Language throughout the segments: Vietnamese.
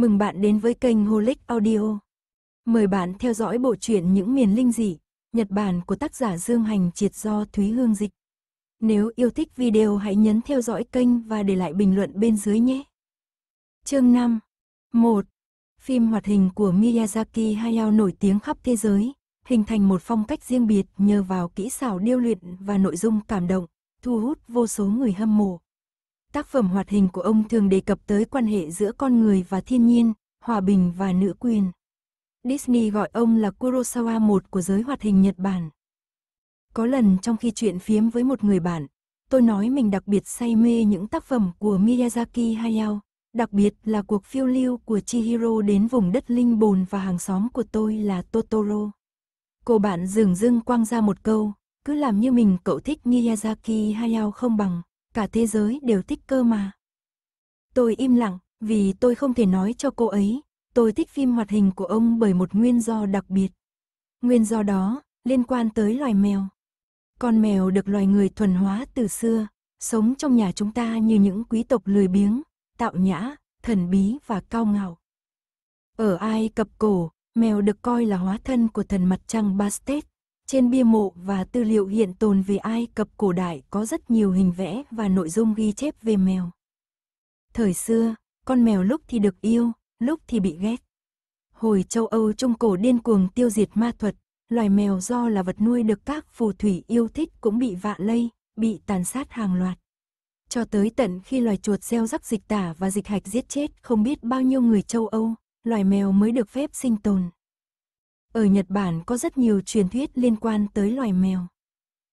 Mừng bạn đến với kênh Holic Audio. Mời bạn theo dõi bộ truyện Những miền linh dị, Nhật Bản của tác giả Dương Hành Triệt do Thúy Hương Dịch. Nếu yêu thích video hãy nhấn theo dõi kênh và để lại bình luận bên dưới nhé. Chương 5 1. Phim hoạt hình của Miyazaki Hayao nổi tiếng khắp thế giới, hình thành một phong cách riêng biệt nhờ vào kỹ xảo điêu luyện và nội dung cảm động, thu hút vô số người hâm mộ. Tác phẩm hoạt hình của ông thường đề cập tới quan hệ giữa con người và thiên nhiên, hòa bình và nữ quyền. Disney gọi ông là Kurosawa một của giới hoạt hình Nhật Bản. Có lần trong khi chuyện phiếm với một người bạn, tôi nói mình đặc biệt say mê những tác phẩm của Miyazaki Hayao, đặc biệt là cuộc phiêu lưu của Chihiro đến vùng đất linh bồn và hàng xóm của tôi là Totoro. Cô bạn dừng dưng quang ra một câu, cứ làm như mình cậu thích Miyazaki Hayao không bằng cả thế giới đều thích cơ mà. Tôi im lặng, vì tôi không thể nói cho cô ấy, tôi thích phim hoạt hình của ông bởi một nguyên do đặc biệt. Nguyên do đó, liên quan tới loài mèo. Con mèo được loài người thuần hóa từ xưa, sống trong nhà chúng ta như những quý tộc lười biếng, tạo nhã, thần bí và cao ngạo. Ở Ai Cập cổ, mèo được coi là hóa thân của thần mặt trăng Bastet, trên bia mộ và tư liệu hiện tồn về Ai Cập cổ đại có rất nhiều hình vẽ và nội dung ghi chép về mèo. Thời xưa, con mèo lúc thì được yêu, lúc thì bị ghét. Hồi châu Âu Trung Cổ điên cuồng tiêu diệt ma thuật, loài mèo do là vật nuôi được các phù thủy yêu thích cũng bị vạ lây, bị tàn sát hàng loạt. Cho tới tận khi loài chuột gieo rắc dịch tả và dịch hạch giết chết không biết bao nhiêu người châu Âu, loài mèo mới được phép sinh tồn. Ở Nhật Bản có rất nhiều truyền thuyết liên quan tới loài mèo.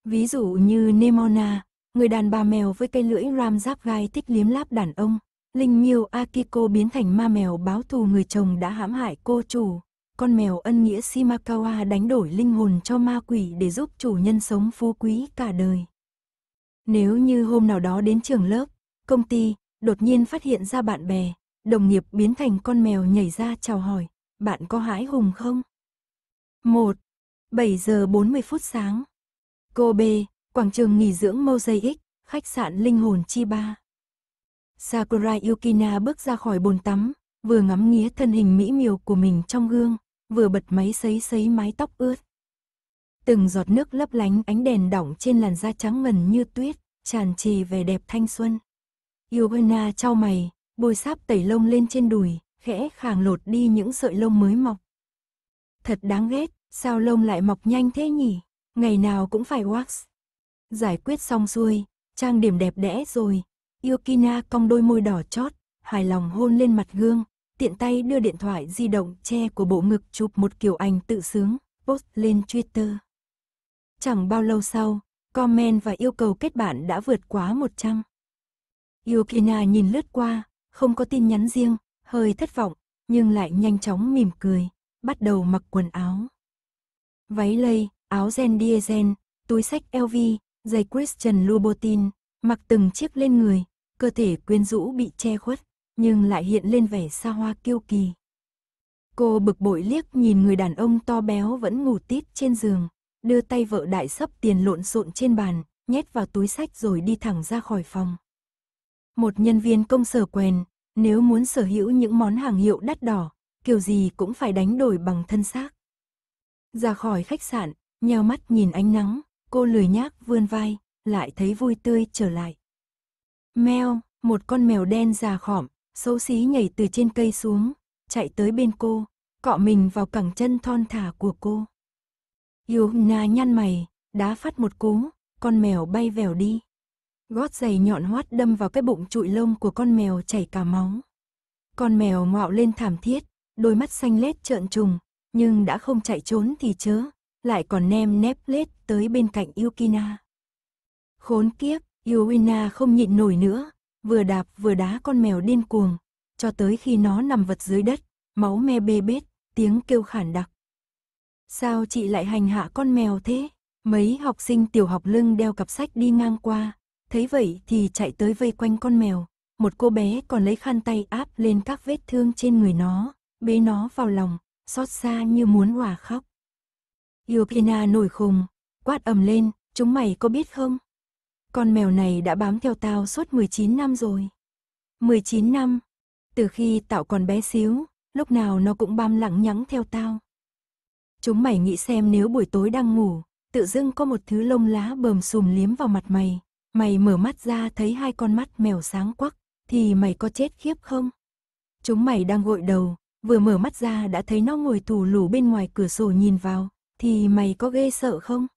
Ví dụ như Nemona, người đàn bà mèo với cây lưỡi ram giáp gai thích liếm láp đàn ông. Linh Miêu Akiko biến thành ma mèo báo thù người chồng đã hãm hại cô chủ. Con mèo ân nghĩa Shimakawa đánh đổi linh hồn cho ma quỷ để giúp chủ nhân sống phú quý cả đời. Nếu như hôm nào đó đến trường lớp, công ty, đột nhiên phát hiện ra bạn bè, đồng nghiệp biến thành con mèo nhảy ra chào hỏi, bạn có hãi hùng không? 1. 7 giờ 40 phút sáng. cô B, quảng trường nghỉ dưỡng Mosaic, khách sạn linh hồn Chiba. Sakura Yukina bước ra khỏi bồn tắm, vừa ngắm nghía thân hình mỹ miều của mình trong gương, vừa bật máy sấy sấy mái tóc ướt. Từng giọt nước lấp lánh ánh đèn đỏng trên làn da trắng ngần như tuyết, tràn trề vẻ đẹp thanh xuân. Yukina trao mày, bôi sáp tẩy lông lên trên đùi, khẽ khàng lột đi những sợi lông mới mọc. Thật đáng ghét, sao lông lại mọc nhanh thế nhỉ? Ngày nào cũng phải wax. Giải quyết xong xuôi, trang điểm đẹp đẽ rồi. Yukina cong đôi môi đỏ chót, hài lòng hôn lên mặt gương, tiện tay đưa điện thoại di động che của bộ ngực chụp một kiểu ảnh tự sướng, post lên Twitter. Chẳng bao lâu sau, comment và yêu cầu kết bạn đã vượt quá 100. Yukina nhìn lướt qua, không có tin nhắn riêng, hơi thất vọng, nhưng lại nhanh chóng mỉm cười bắt đầu mặc quần áo. Váy lây, áo gen diesel, túi sách LV, giày Christian Louboutin, mặc từng chiếc lên người, cơ thể quyến rũ bị che khuất, nhưng lại hiện lên vẻ xa hoa kiêu kỳ. Cô bực bội liếc nhìn người đàn ông to béo vẫn ngủ tít trên giường, đưa tay vợ đại sấp tiền lộn xộn trên bàn, nhét vào túi sách rồi đi thẳng ra khỏi phòng. Một nhân viên công sở quen, nếu muốn sở hữu những món hàng hiệu đắt đỏ, kiểu gì cũng phải đánh đổi bằng thân xác. Ra khỏi khách sạn, nheo mắt nhìn ánh nắng, cô lười nhác vươn vai, lại thấy vui tươi trở lại. Mèo, một con mèo đen già khỏm, xấu xí nhảy từ trên cây xuống, chạy tới bên cô, cọ mình vào cẳng chân thon thả của cô. Yêu na nhăn mày, đá phát một cú, con mèo bay vèo đi. Gót giày nhọn hoắt đâm vào cái bụng trụi lông của con mèo chảy cả máu. Con mèo ngạo lên thảm thiết, đôi mắt xanh lét trợn trùng, nhưng đã không chạy trốn thì chớ, lại còn nem nép lết tới bên cạnh Yukina. Khốn kiếp, Yukina không nhịn nổi nữa, vừa đạp vừa đá con mèo điên cuồng, cho tới khi nó nằm vật dưới đất, máu me bê bết, tiếng kêu khản đặc. Sao chị lại hành hạ con mèo thế? Mấy học sinh tiểu học lưng đeo cặp sách đi ngang qua, thấy vậy thì chạy tới vây quanh con mèo, một cô bé còn lấy khăn tay áp lên các vết thương trên người nó, bế nó vào lòng, xót xa như muốn hòa khóc. Yopina nổi khùng, quát ầm lên, chúng mày có biết không? Con mèo này đã bám theo tao suốt 19 năm rồi. 19 năm, từ khi tạo còn bé xíu, lúc nào nó cũng bám lẳng nhắng theo tao. Chúng mày nghĩ xem nếu buổi tối đang ngủ, tự dưng có một thứ lông lá bờm sùm liếm vào mặt mày, mày mở mắt ra thấy hai con mắt mèo sáng quắc, thì mày có chết khiếp không? Chúng mày đang gội đầu, vừa mở mắt ra đã thấy nó ngồi tù lủ bên ngoài cửa sổ nhìn vào, thì mày có ghê sợ không?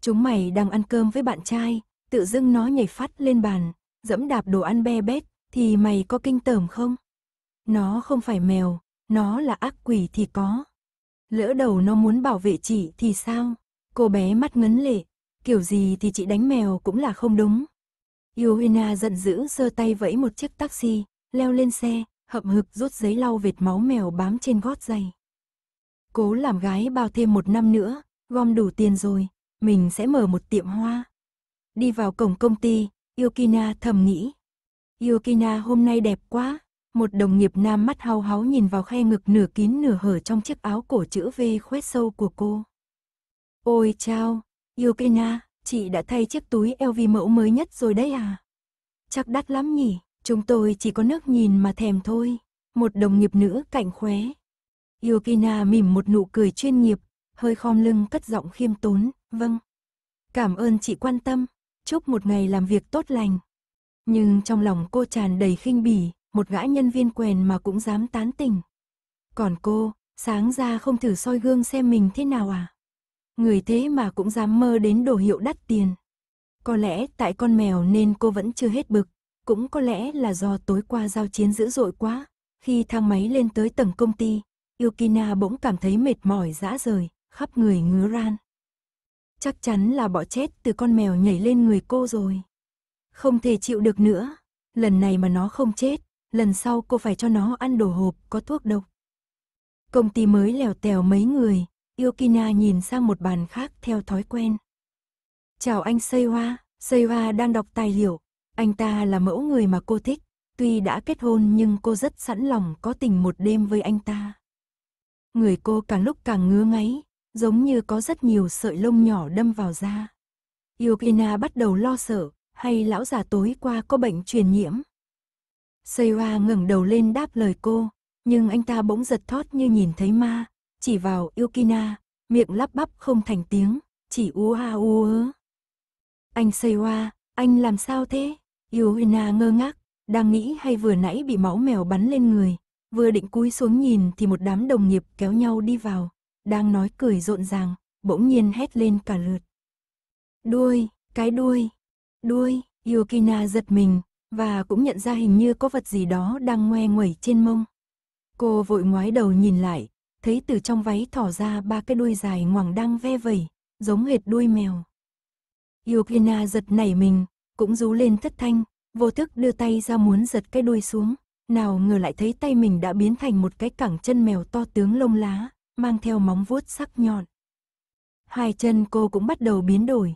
Chúng mày đang ăn cơm với bạn trai, tự dưng nó nhảy phát lên bàn, dẫm đạp đồ ăn be bét, thì mày có kinh tởm không? Nó không phải mèo, nó là ác quỷ thì có. Lỡ đầu nó muốn bảo vệ chị thì sao? Cô bé mắt ngấn lệ, kiểu gì thì chị đánh mèo cũng là không đúng. Yohina giận dữ giơ tay vẫy một chiếc taxi, leo lên xe, hậm hực rút giấy lau vệt máu mèo bám trên gót giày. Cố làm gái bao thêm một năm nữa, gom đủ tiền rồi, mình sẽ mở một tiệm hoa. Đi vào cổng công ty, Yukina thầm nghĩ. Yukina hôm nay đẹp quá, một đồng nghiệp nam mắt hao háo nhìn vào khe ngực nửa kín nửa hở trong chiếc áo cổ chữ V khoét sâu của cô. Ôi chao, Yukina, chị đã thay chiếc túi LV mẫu mới nhất rồi đấy à? Chắc đắt lắm nhỉ? Chúng tôi chỉ có nước nhìn mà thèm thôi. Một đồng nghiệp nữ cạnh khóe. Yukina mỉm một nụ cười chuyên nghiệp, hơi khom lưng cất giọng khiêm tốn, vâng. Cảm ơn chị quan tâm, chúc một ngày làm việc tốt lành. Nhưng trong lòng cô tràn đầy khinh bỉ, một gã nhân viên quèn mà cũng dám tán tỉnh. Còn cô, sáng ra không thử soi gương xem mình thế nào à? Người thế mà cũng dám mơ đến đồ hiệu đắt tiền. Có lẽ tại con mèo nên cô vẫn chưa hết bực. Cũng có lẽ là do tối qua giao chiến dữ dội quá, khi thang máy lên tới tầng công ty, Yukina bỗng cảm thấy mệt mỏi dã rời, khắp người ngứa ran. Chắc chắn là bỏ chết từ con mèo nhảy lên người cô rồi. Không thể chịu được nữa, lần này mà nó không chết, lần sau cô phải cho nó ăn đồ hộp có thuốc độc. Công ty mới lèo tèo mấy người, Yukina nhìn sang một bàn khác theo thói quen. Chào anh Seiwa, Seiwa đang đọc tài liệu, anh ta là mẫu người mà cô thích, tuy đã kết hôn nhưng cô rất sẵn lòng có tình một đêm với anh ta. Người cô càng lúc càng ngứa ngáy, giống như có rất nhiều sợi lông nhỏ đâm vào da. Yukina bắt đầu lo sợ, hay lão già tối qua có bệnh truyền nhiễm. Seiwa ngẩng đầu lên đáp lời cô, nhưng anh ta bỗng giật thót như nhìn thấy ma, chỉ vào Yukina, miệng lắp bắp không thành tiếng, chỉ u a u ớ. Anh Seiwa, anh làm sao thế? Iona ngơ ngác, đang nghĩ hay vừa nãy bị máu mèo bắn lên người, vừa định cúi xuống nhìn thì một đám đồng nghiệp kéo nhau đi vào, đang nói cười rộn ràng, bỗng nhiên hét lên cả lượt. Đuôi, cái đuôi, đuôi, Yukina giật mình, và cũng nhận ra hình như có vật gì đó đang ngoe nguẩy trên mông. Cô vội ngoái đầu nhìn lại, thấy từ trong váy thỏ ra ba cái đuôi dài ngoằng đang ve vẩy, giống hệt đuôi mèo. Yukina giật nảy mình, cũng rú lên thất thanh, vô thức đưa tay ra muốn giật cái đuôi xuống, nào ngờ lại thấy tay mình đã biến thành một cái cẳng chân mèo to tướng lông lá, mang theo móng vuốt sắc nhọn. Hai chân cô cũng bắt đầu biến đổi.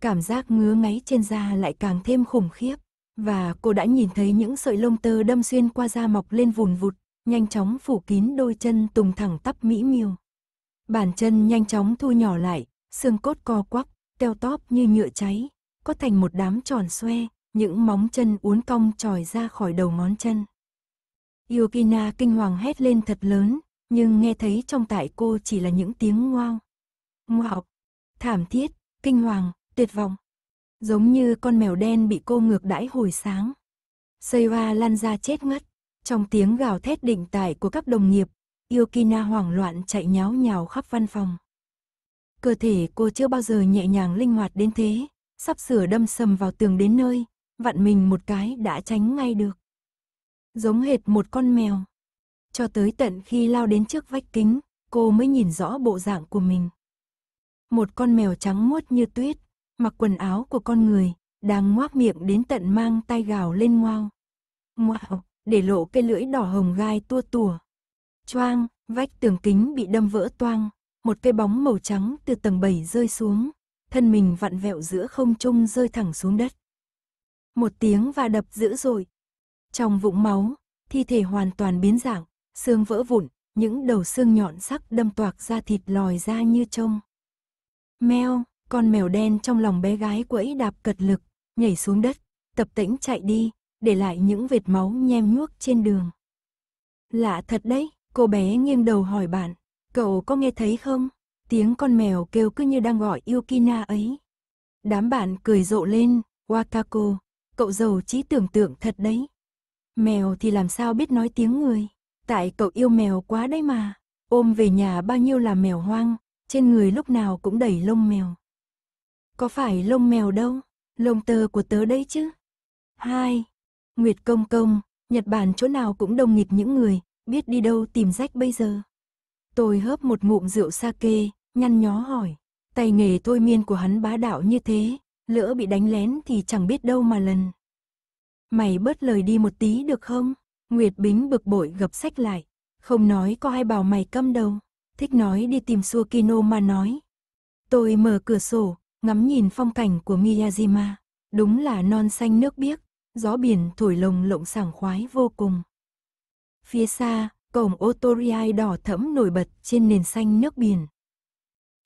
Cảm giác ngứa ngáy trên da lại càng thêm khủng khiếp, và cô đã nhìn thấy những sợi lông tơ đâm xuyên qua da mọc lên vùn vụt, nhanh chóng phủ kín đôi chân tùng thẳng tắp mỹ miều. Bàn chân nhanh chóng thu nhỏ lại, xương cốt co quắc teo tóp như nhựa cháy, có thành một đám tròn xoe, những móng chân uốn cong tròi ra khỏi đầu ngón chân. Yokina kinh hoàng hét lên thật lớn, nhưng nghe thấy trong tại cô chỉ là những tiếng ngoao. Ngoạo, thảm thiết, kinh hoàng, tuyệt vọng. Giống như con mèo đen bị cô ngược đãi hồi sáng. Seiwa lăn ra chết ngất, trong tiếng gào thét định tải của các đồng nghiệp, Yokina hoảng loạn chạy nháo nhào khắp văn phòng. Cơ thể cô chưa bao giờ nhẹ nhàng linh hoạt đến thế, sắp sửa đâm sầm vào tường đến nơi, vặn mình một cái đã tránh ngay được. Giống hệt một con mèo. Cho tới tận khi lao đến trước vách kính, cô mới nhìn rõ bộ dạng của mình. Một con mèo trắng muốt như tuyết, mặc quần áo của con người, đang ngoác miệng đến tận mang tay gào lên ngoao. Ngoao, để lộ cái lưỡi đỏ hồng gai tua tủa. Choang, vách tường kính bị đâm vỡ toang, một cái bóng màu trắng từ tầng 7 rơi xuống, thân mình vặn vẹo giữa không trung rơi thẳng xuống đất. Một tiếng và đập dữ dội. Trong vũng máu, thi thể hoàn toàn biến dạng, xương vỡ vụn, những đầu xương nhọn sắc đâm toạc ra thịt lòi ra như trông. Meo, con mèo đen trong lòng bé gái quẫy đạp cật lực, nhảy xuống đất, tập tĩnh chạy đi, để lại những vệt máu nhem nhuốc trên đường. Lạ thật đấy, cô bé nghiêng đầu hỏi bạn, cậu có nghe thấy không? Tiếng con mèo kêu cứ như đang gọi Yukina ấy. Đám bạn cười rộ lên, Wakako, cậu giàu trí tưởng tượng thật đấy. Mèo thì làm sao biết nói tiếng người. Tại cậu yêu mèo quá đấy mà. Ôm về nhà bao nhiêu là mèo hoang, trên người lúc nào cũng đầy lông mèo. Có phải lông mèo đâu, lông tơ của tớ đấy chứ. Hai, Nguyệt Công Công, Nhật Bản chỗ nào cũng đông nghịch những người, biết đi đâu tìm rách bây giờ. Tôi hớp một ngụm rượu sake, nhăn nhó hỏi. Tay nghề tôi miên của hắn bá đạo như thế, lỡ bị đánh lén thì chẳng biết đâu mà lần. Mày bớt lời đi một tí được không? Nguyệt Bính bực bội gập sách lại. Không nói có ai bảo mày câm đầu. Thích nói đi tìm xua Kino mà nói. Tôi mở cửa sổ, ngắm nhìn phong cảnh của Miyajima. Đúng là non xanh nước biếc, gió biển thổi lồng lộng sảng khoái vô cùng. Phía xa, Cổng Otoriai đỏ thẫm nổi bật trên nền xanh nước biển.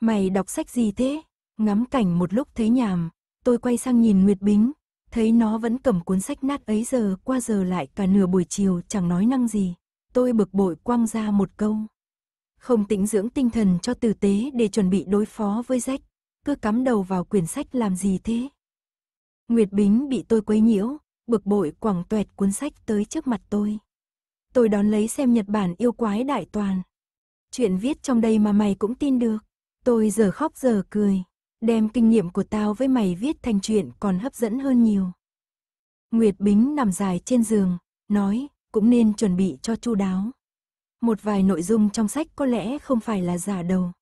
Mày đọc sách gì thế? Ngắm cảnh một lúc thấy nhàm, tôi quay sang nhìn Nguyệt Bính, thấy nó vẫn cầm cuốn sách nát ấy giờ qua giờ lại cả nửa buổi chiều chẳng nói năng gì. Tôi bực bội quăng ra một câu. Không tĩnh dưỡng tinh thần cho tử tế để chuẩn bị đối phó với rách, cứ cắm đầu vào quyển sách làm gì thế? Nguyệt Bính bị tôi quấy nhiễu, bực bội quẳng tuẹt cuốn sách tới trước mặt tôi. Tôi đón lấy xem Nhật Bản yêu quái đại toàn. Chuyện viết trong đây mà mày cũng tin được. Tôi giờ khóc giờ cười. Đem kinh nghiệm của tao với mày viết thành chuyện còn hấp dẫn hơn nhiều. Nguyệt Bính nằm dài trên giường, nói, cũng nên chuẩn bị cho chu đáo. Một vài nội dung trong sách có lẽ không phải là giả đâu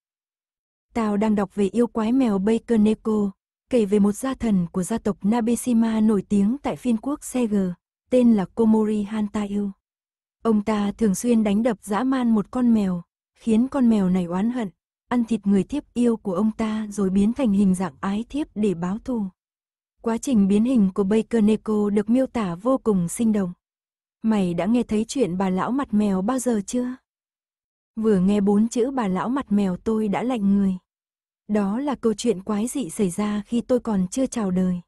Tao đang đọc về yêu quái mèo Baker Neko, kể về một gia thần của gia tộc Nabeshima nổi tiếng tại phiên quốc Seger, tên là Komori Hantayu. Ông ta thường xuyên đánh đập dã man một con mèo, khiến con mèo này oán hận, ăn thịt người thiếp yêu của ông ta rồi biến thành hình dạng ái thiếp để báo thù. Quá trình biến hình của Baker Neko được miêu tả vô cùng sinh động. Mày đã nghe thấy chuyện bà lão mặt mèo bao giờ chưa? Vừa nghe bốn chữ bà lão mặt mèo tôi đã lạnh người. Đó là câu chuyện quái dị xảy ra khi tôi còn chưa chào đời.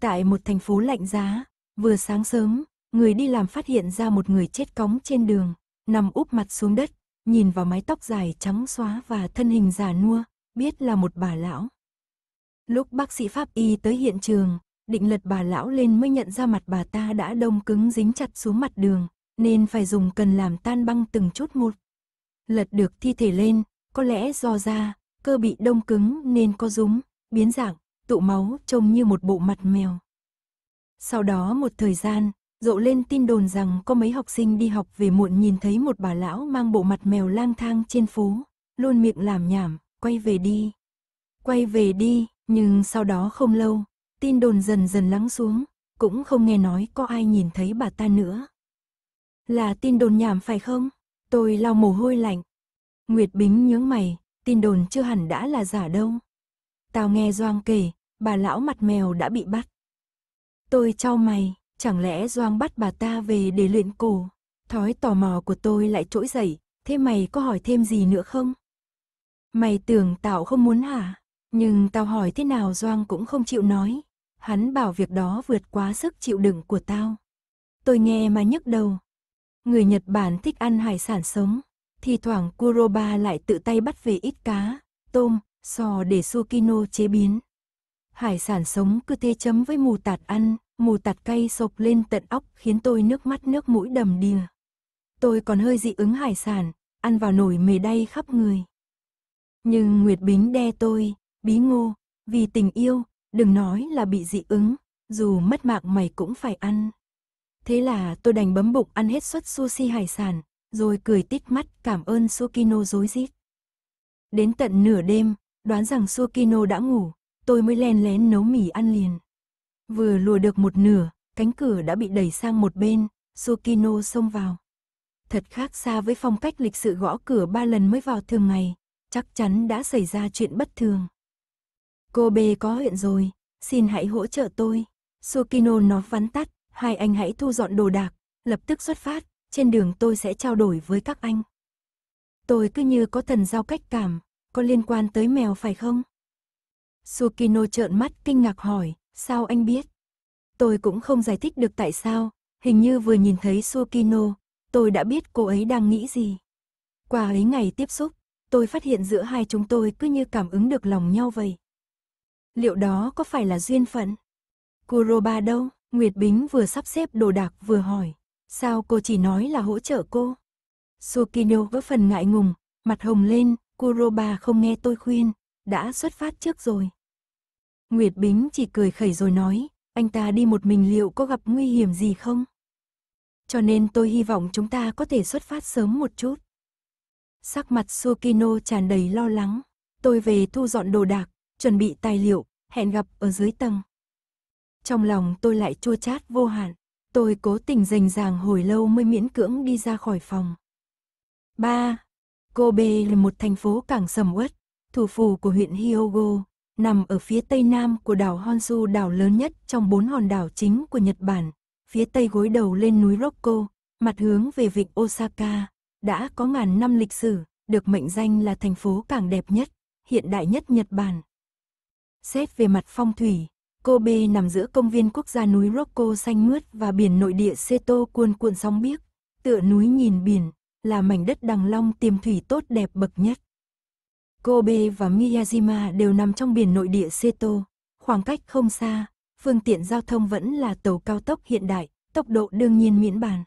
Tại một thành phố lạnh giá, vừa sáng sớm, người đi làm phát hiện ra một người chết cóng trên đường, nằm úp mặt xuống đất, nhìn vào mái tóc dài trắng xóa và thân hình già nua, biết là một bà lão. Lúc bác sĩ pháp y tới hiện trường, định lật bà lão lên mới nhận ra mặt bà ta đã đông cứng dính chặt xuống mặt đường, nên phải dùng cần làm tan băng từng chút một. Lật được thi thể lên, có lẽ do da, cơ bị đông cứng nên có rúm biến dạng, tụ máu trông như một bộ mặt mèo. Sau đó một thời gian, rộ lên tin đồn rằng có mấy học sinh đi học về muộn nhìn thấy một bà lão mang bộ mặt mèo lang thang trên phố, luôn miệng làm nhảm, quay về đi. Quay về đi, nhưng sau đó không lâu, tin đồn dần dần lắng xuống, cũng không nghe nói có ai nhìn thấy bà ta nữa. Là tin đồn nhảm phải không? Tôi lau mồ hôi lạnh. Nguyệt Bính nhướng mày, tin đồn chưa hẳn đã là giả đâu. Tao nghe Doang kể, bà lão mặt mèo đã bị bắt. Tôi trao mày, Chẳng lẽ Doang bắt bà ta về để luyện cổ? Thói tò mò của tôi lại trỗi dậy, thế mày có hỏi thêm gì nữa không? Mày tưởng tao không muốn hả? Nhưng tao hỏi thế nào Doang cũng không chịu nói. Hắn bảo việc đó vượt quá sức chịu đựng của tao. Tôi nghe mà nhức đầu. Người Nhật Bản thích ăn hải sản sống. Thì thoảng Kuroba lại tự tay bắt về ít cá, tôm, sò để Sukino chế biến. Hải sản sống cứ thế chấm với mù tạt ăn, mù tạt cay sộc lên tận óc khiến tôi nước mắt nước mũi đầm đìa. Tôi còn hơi dị ứng hải sản, ăn vào nổi mề đay khắp người. Nhưng Nguyệt Bính đe tôi, bí ngô, vì tình yêu, đừng nói là bị dị ứng, dù mất mạng mày cũng phải ăn. Thế là tôi đành bấm bụng ăn hết suất sushi hải sản, rồi cười tít mắt cảm ơn Sukino dối rít. Đến tận nửa đêm, đoán rằng Sukino đã ngủ, tôi mới len lén nấu mì ăn liền. Vừa lùa được một nửa, cánh cửa đã bị đẩy sang một bên, Sokino xông vào. Thật khác xa với phong cách lịch sự gõ cửa ba lần mới vào thường ngày, chắc chắn đã xảy ra chuyện bất thường. Cô bê có huyện rồi, xin hãy hỗ trợ tôi. Sokino nó vắn tắt, hai anh hãy thu dọn đồ đạc, lập tức xuất phát, trên đường tôi sẽ trao đổi với các anh. Tôi cứ như có thần giao cách cảm, có liên quan tới mèo phải không? Sukino trợn mắt kinh ngạc hỏi, Sao anh biết? Tôi cũng không giải thích được tại sao, hình như vừa nhìn thấy Sukino, tôi đã biết cô ấy đang nghĩ gì. Qua ấy ngày tiếp xúc, tôi phát hiện giữa hai chúng tôi cứ như cảm ứng được lòng nhau vậy. Liệu đó có phải là duyên phận? Kuroba đâu? Nguyệt Bính vừa sắp xếp đồ đạc vừa hỏi. Sao cô chỉ nói là hỗ trợ cô? Sukino vỡ phần ngại ngùng, mặt hồng lên, Kuroba không nghe tôi khuyên, đã xuất phát trước rồi. Nguyệt Bính chỉ cười khẩy rồi nói, anh ta đi một mình liệu có gặp nguy hiểm gì không? Cho nên tôi hy vọng chúng ta có thể xuất phát sớm một chút. Sắc mặt Sukino tràn đầy lo lắng, tôi về thu dọn đồ đạc, chuẩn bị tài liệu, hẹn gặp ở dưới tầng. Trong lòng tôi lại chua chát vô hạn, tôi cố tình rành ràng hồi lâu mới miễn cưỡng đi ra khỏi phòng. 3. Kobe là một thành phố cảng sầm uất, thủ phủ của huyện Hyogo, nằm ở phía tây nam của đảo Honshu đảo lớn nhất trong bốn hòn đảo chính của Nhật Bản. Phía tây gối đầu lên núi Rokko, mặt hướng về vịnh Osaka, đã có ngàn năm lịch sử, được mệnh danh là thành phố càng đẹp nhất, hiện đại nhất Nhật Bản. Xét về mặt phong thủy, Kobe nằm giữa công viên quốc gia núi Rokko xanh mướt và biển nội địa Seto cuồn cuộn sóng biếc, tựa núi nhìn biển, là mảnh đất đằng long tiềm thủy tốt đẹp bậc nhất. Kobe và Miyajima đều nằm trong biển nội địa Seto, khoảng cách không xa, phương tiện giao thông vẫn là tàu cao tốc hiện đại, tốc độ đương nhiên miễn bàn.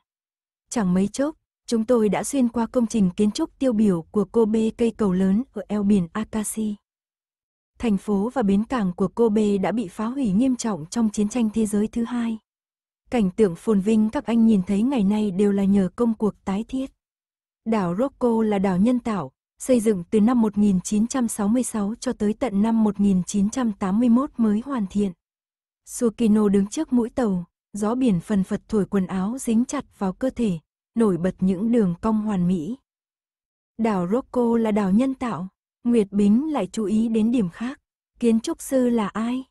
Chẳng mấy chốc, chúng tôi đã xuyên qua công trình kiến trúc tiêu biểu của Kobe cây cầu lớn ở eo biển Akashi. Thành phố và bến cảng của Kobe đã bị phá hủy nghiêm trọng trong chiến tranh thế giới thứ hai. Cảnh tượng phồn vinh các anh nhìn thấy ngày nay đều là nhờ công cuộc tái thiết. Đảo Rocco là đảo nhân tạo, xây dựng từ năm 1966 cho tới tận năm 1981 mới hoàn thiện. Sukino đứng trước mũi tàu, gió biển phần phật thổi quần áo dính chặt vào cơ thể, nổi bật những đường cong hoàn mỹ. Đảo Rocco là đảo nhân tạo, Nguyệt Bính lại chú ý đến điểm khác. Kiến trúc sư là ai?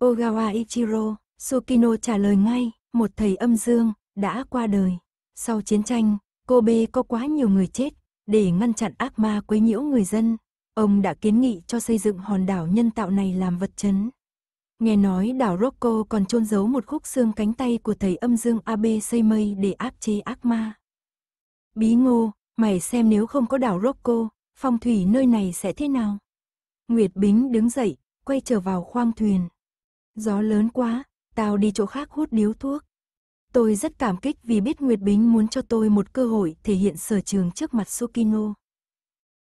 Ogawa Ichiro, Sukino trả lời ngay, một thầy âm dương, đã qua đời. Sau chiến tranh, Kobe có quá nhiều người chết, để ngăn chặn ác ma quấy nhiễu người dân, ông đã kiến nghị cho xây dựng hòn đảo nhân tạo này làm vật chấn. Nghe nói đảo Rocco còn chôn giấu một khúc xương cánh tay của thầy âm dương AB xây mây để áp chế ác ma. Bí ngô, mày xem nếu không có đảo Rocco, phong thủy nơi này sẽ thế nào? Nguyệt Bính đứng dậy, quay trở vào khoang thuyền. Gió lớn quá, tao đi chỗ khác hút điếu thuốc. Tôi rất cảm kích vì biết Nguyệt Bính muốn cho tôi một cơ hội thể hiện sở trường trước mặt Sukino.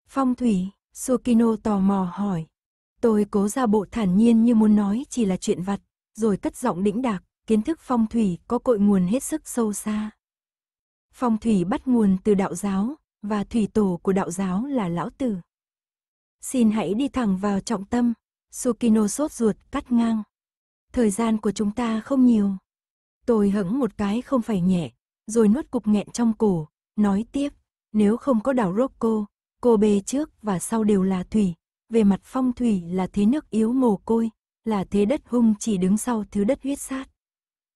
Phong thủy, Sukino tò mò hỏi. Tôi cố ra bộ thản nhiên như muốn nói chỉ là chuyện vặt, rồi cất giọng đĩnh đạc, kiến thức phong thủy có cội nguồn hết sức sâu xa. Phong thủy bắt nguồn từ đạo giáo, và thủy tổ của đạo giáo là lão tử. Xin hãy đi thẳng vào trọng tâm, Sukino sốt ruột cắt ngang. Thời gian của chúng ta không nhiều, Tôi hững một cái không phải nhẹ, rồi nuốt cục nghẹn trong cổ, nói tiếp, nếu không có đảo Rocco, cô bê trước và sau đều là thủy, về mặt phong thủy là thế nước yếu mồ côi, là thế đất hung chỉ đứng sau thứ đất huyết sát.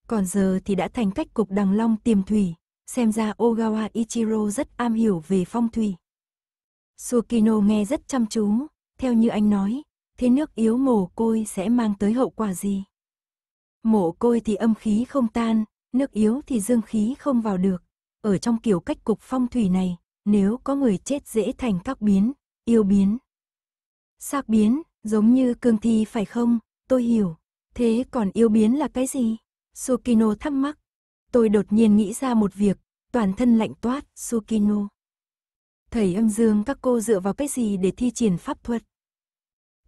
Còn giờ thì đã thành cách cục đằng long tiềm thủy, xem ra Ogawa Ichiro rất am hiểu về phong thủy. Sukino nghe rất chăm chú, theo như anh nói, thế nước yếu mồ côi sẽ mang tới hậu quả gì? Mộ côi thì âm khí không tan, nước yếu thì dương khí không vào được. Ở trong kiểu cách cục phong thủy này, nếu có người chết dễ thành các biến, yêu biến. Sạc biến, giống như cương thi phải không? Tôi hiểu. Thế còn yêu biến là cái gì? Sukino thắc mắc. Tôi đột nhiên nghĩ ra một việc, toàn thân lạnh toát, Sukino. Thầy âm dương các cô dựa vào cái gì để thi triển pháp thuật?